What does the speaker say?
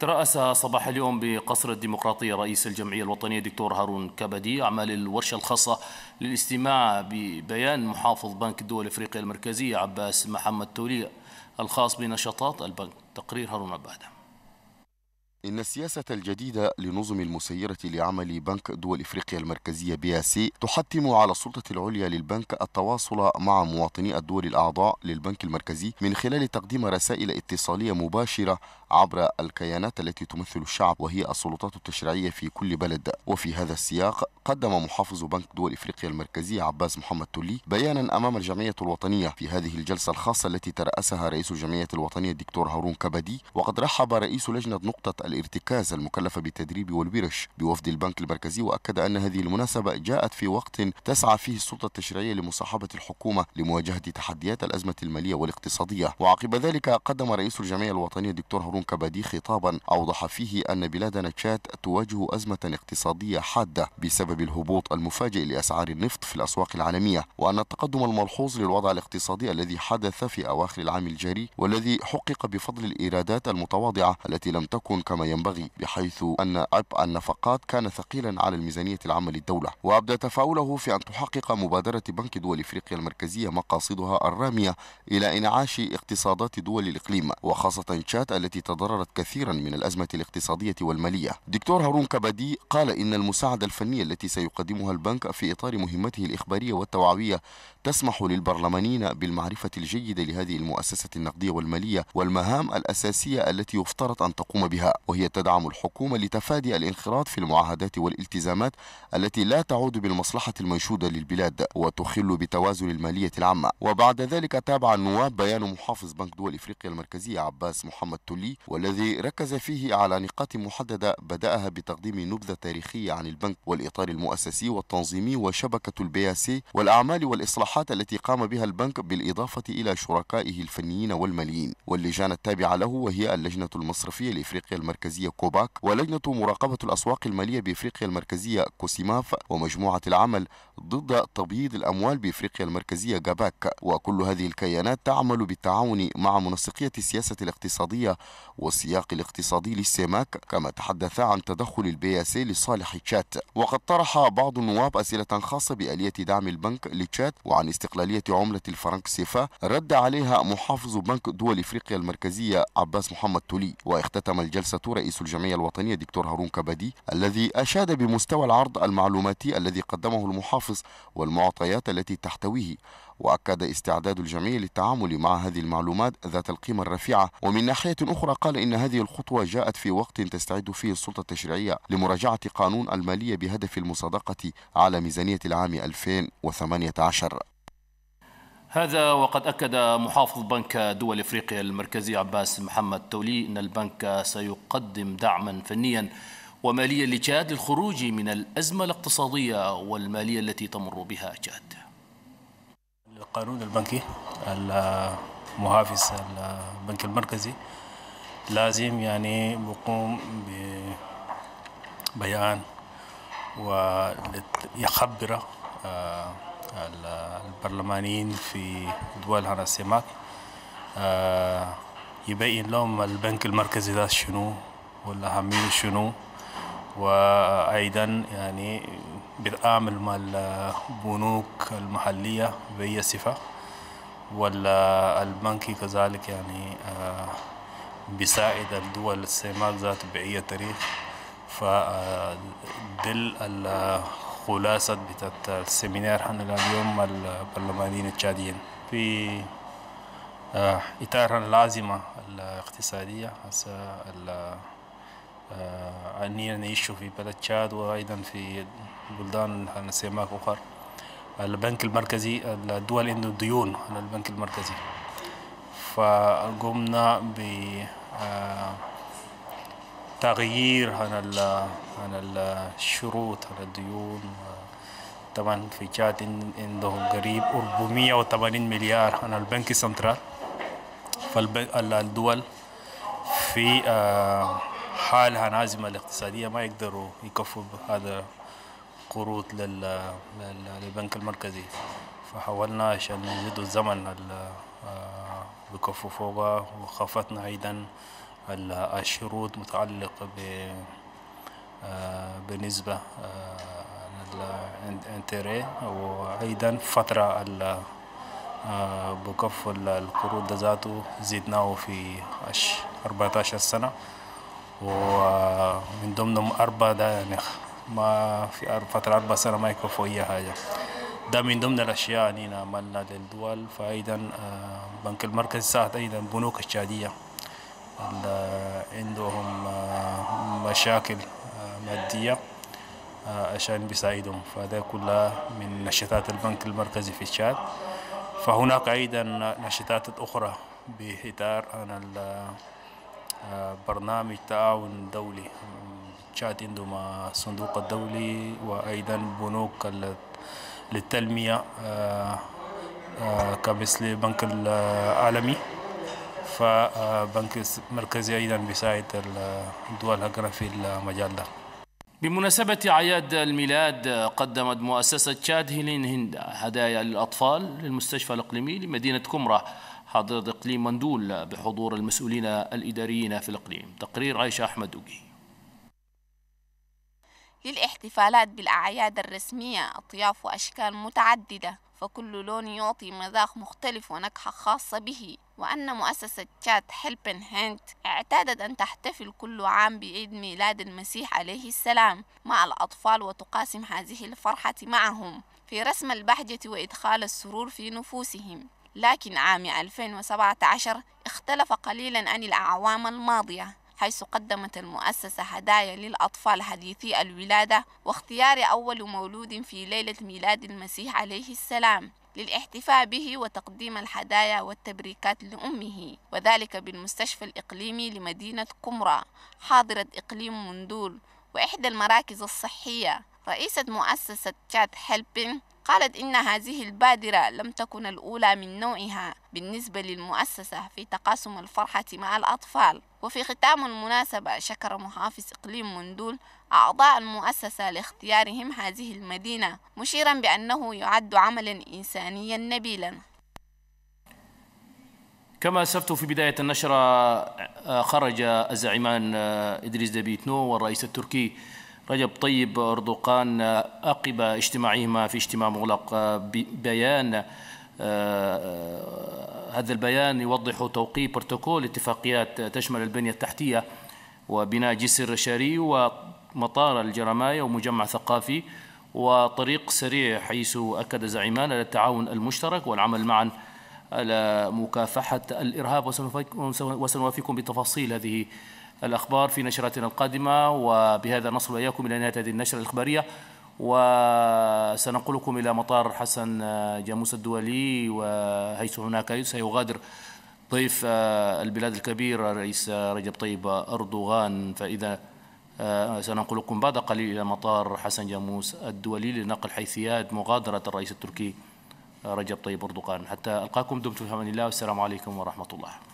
ترأس صباح اليوم بقصر الديمقراطية رئيس الجمعية الوطنية دكتور هارون كبدي أعمال الورشة الخاصة للاستماع ببيان محافظ بنك الدول الإفريقية المركزية عباس محمد تولية الخاص بنشاطات البنك تقرير هارون عبادة إن السياسة الجديدة لنظم المسيرة لعمل بنك دول إفريقيا المركزية بي سي تحتم على السلطة العليا للبنك التواصل مع مواطني الدول الأعضاء للبنك المركزي من خلال تقديم رسائل اتصالية مباشرة عبر الكيانات التي تمثل الشعب وهي السلطات التشريعية في كل بلد وفي هذا السياق قدم محافظ بنك دول إفريقيا المركزية عباس محمد تولي بيانا أمام الجمعية الوطنية في هذه الجلسة الخاصة التي ترأسها رئيس الجمعية الوطنية الدكتور هارون كبدي وقد رحب رئيس لجنة نقطة الارتكاز المكلفة بالتدريب والورش بوفد البنك المركزي وأكد أن هذه المناسبة جاءت في وقت تسعى فيه السلطة التشريعية لمصاحبة الحكومة لمواجهة تحديات الأزمة المالية والاقتصادية وعقب ذلك قدم رئيس الجمعية الوطنية الدكتور هارون كبادي خطابا أوضح فيه أن بلادنا تشاد تواجه أزمة اقتصادية حادة بسبب الهبوط المفاجئ لأسعار النفط في الأسواق العالمية وأن التقدم الملحوظ للوضع الاقتصادي الذي حدث في أواخر العام الجاري والذي حقق بفضل الإيرادات المتواضعة التي لم تكن كما كما ينبغي بحيث أن عبء النفقات كان ثقيلا على الميزانية العامة للدولة وأبدى تفاؤله في أن تحقق مبادرة بنك دول إفريقيا المركزية مقاصدها الرامية إلى إنعاش اقتصادات دول الإقليم وخاصة تشاد التي تضررت كثيرا من الأزمة الاقتصادية والمالية دكتور هارون كبدي قال إن المساعدة الفنية التي سيقدمها البنك في إطار مهمته الإخبارية والتوعوية تسمح للبرلمانيين بالمعرفة الجيدة لهذه المؤسسة النقدية والمالية والمهام الأساسية التي يفترض أن تقوم بها وهي تدعم الحكومة لتفادي الانخراط في المعاهدات والالتزامات التي لا تعود بالمصلحة المنشودة للبلاد وتخل بتوازن المالية العامة وبعد ذلك تابع النواب بيان محافظ بنك دول إفريقيا المركزية عباس محمد تولي والذي ركز فيه على نقاط محددة بدأها بتقديم نبذة تاريخية عن البنك والإطار المؤسسي والتنظيمي وشبكة البياسي والأعمال والإصلاحات التي قام بها البنك بالإضافة إلى شركائه الفنيين والماليين واللجان التابعة له وهي اللجنة المصرفية لإفريقيا المركزية المركزية كوباك ولجنة مراقبة الأسواق المالية بإفريقيا المركزية كوسيماف ومجموعة العمل ضد تبييض الأموال بإفريقيا المركزية جاباك وكل هذه الكيانات تعمل بالتعاون مع منسقية السياسة الاقتصادية والسياق الاقتصادي للسيماك كما تحدث عن تدخل البي اس لصالح تشات وقد طرح بعض النواب أسئلة خاصة بآلية دعم البنك لتشات وعن استقلالية عملة الفرنك سيفا رد عليها محافظ بنك دول إفريقيا المركزية عباس محمد تولي واختتم الجلسة رئيس الجمعية الوطنية دكتور هارون كبدي الذي أشاد بمستوى العرض المعلوماتي الذي قدمه المحافظ والمعطيات التي تحتويه وأكد استعداد الجميع للتعامل مع هذه المعلومات ذات القيمة الرفيعة ومن ناحية أخرى قال إن هذه الخطوة جاءت في وقت تستعد فيه السلطة التشريعية لمراجعة قانون المالية بهدف المصادقة على ميزانية العام 2018 هذا وقد أكد محافظ بنك دول إفريقيا المركزي عباس محمد تولي أن البنك سيقدم دعما فنيا وماليا لتشاد للخروج من الأزمة الاقتصادية والمالية التي تمر بها تشاد القانون البنكي المحافظ البنك المركزي لازم يعني يقوم ببيان ويخبر آه، البرلمانيين في دول دولها السماك آه، يبين لهم البنك المركزي ذا شنو والأهمية شنو وأيضا يعني بتعامل مع البنوك المحلية بأي صفة ولا كذلك يعني آه، بيساعد الدول السماك ذات بأي طريق فدل خلاصة بتاعت السيمينار حنا اليوم البرلمانيين التشاديين في آه، إطار اللازمة الاقتصادية ال أننا آه، نعيش في بلد تشاد وأيضا في بلدان سيماك أخرى البنك المركزي الدول عنده ديون على البنك المركزي فقمنا ب آه، تغيير عن عن الشروط عن الديون طبعا في جات عندهم قريب 480 مليار عن البنك السنترال فالدول في آه، حال هنازمة الاقتصادية ما يقدروا يكفوا هذا قروض للبنك المركزي فحاولنا عشان نزيدوا الزمن آه، بكفوا فوقها وخفتنا أيضا الشروط متعلقة ب آه، بنسبة الانتري آه، وأيضا فترة آه، بكف القروض ذاته زدناه في 14 سنة ومن ضمنهم أربعة ده يعني ما في فترة أربع سنة ما يكفوا أي حاجة ده من ضمن الأشياء يعني عملنا للدول فأيضا بنك المركزي ساعد أيضا بنوك الشادية عندهم آه، مشاكل آه، مادية آه، عشان بيساعدهم فهذا كلها من نشاطات البنك المركزي في تشاد فهناك أيضا نشاطات أخرى بإطار برنامج تعاون دولي تشاد عندهم الصندوق الدولي وأيضا بنوك للتنمية كمثل البنك العالمي فبنك آه، مركزي أيضا بيساعد الدول هكذا في المجال ده بمناسبة أعياد الميلاد قدمت مؤسسة تشاد هيلين هند هدايا للأطفال للمستشفى الإقليمي لمدينة كمرة حضر إقليم مندول بحضور المسؤولين الإداريين في الإقليم تقرير عائشة أحمد أوجي للاحتفالات بالأعياد الرسمية أطياف وأشكال متعددة فكل لون يعطي مذاق مختلف ونكهة خاصة به وأن مؤسسة تشات هيلبن هينت اعتادت أن تحتفل كل عام بعيد ميلاد المسيح عليه السلام مع الأطفال وتقاسم هذه الفرحة معهم في رسم البهجة وإدخال السرور في نفوسهم لكن عام 2017 اختلف قليلا عن الأعوام الماضية حيث قدمت المؤسسة هدايا للأطفال حديثي الولادة واختيار أول مولود في ليلة ميلاد المسيح عليه السلام للاحتفاء به وتقديم الهدايا والتبريكات لأمه وذلك بالمستشفى الإقليمي لمدينة قمرة حاضرة إقليم مندول وإحدى المراكز الصحية رئيسة مؤسسة تشات هيلبين قالت إن هذه البادرة لم تكن الأولى من نوعها بالنسبة للمؤسسة في تقاسم الفرحة مع الأطفال وفي ختام المناسبة شكر محافظ إقليم مندول أعضاء المؤسسة لاختيارهم هذه المدينة مشيرا بأنه يعد عملا إنسانيا نبيلا كما أسفت في بداية النشرة آه، خرج الزعيمان آه، إدريس دبيتنو والرئيس التركي رجب طيب أردوغان عقب اجتماعهما في اجتماع مغلق بيان آه، هذا البيان يوضح توقيع بروتوكول اتفاقيات تشمل البنية التحتية وبناء جسر شاري ومطار الجرماية ومجمع ثقافي وطريق سريع حيث أكد زعيمان على التعاون المشترك والعمل معا على مكافحة الإرهاب وسنوافيكم بتفاصيل هذه الأخبار في نشرتنا القادمة وبهذا نصل إياكم إلى نهاية هذه النشرة الإخبارية وسننقلكم إلى مطار حسن آه، جاموس الدولي وحيث هناك سيغادر ضيف آه، البلاد الكبير الرئيس آه، رجب طيب أردوغان فإذا سننقلكم بعد قليل إلى مطار حسن جاموس الدولي لنقل حيثيات مغادرة الرئيس التركي رجب طيب أردوغان حتى ألقاكم دمتم في أمان الله والسلام عليكم ورحمة الله